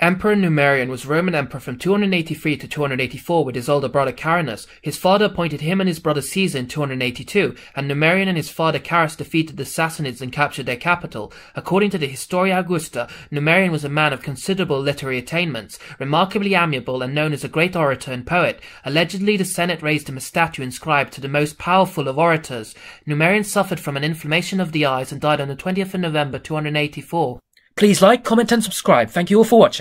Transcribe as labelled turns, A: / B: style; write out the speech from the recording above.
A: Emperor Numerian was Roman emperor from 283 to 284 with his older brother Carinus. His father appointed him and his brother Caesar in 282, and Numerian and his father Carus defeated the Sassanids and captured their capital. According to the Historia Augusta, Numerian was a man of considerable literary attainments, remarkably amiable and known as a great orator and poet. Allegedly, the Senate raised him a statue inscribed to the most powerful of orators. Numerian suffered from an inflammation of the
B: eyes and died on the 20th of November 284.
C: Please like, comment and subscribe. Thank you all for watching.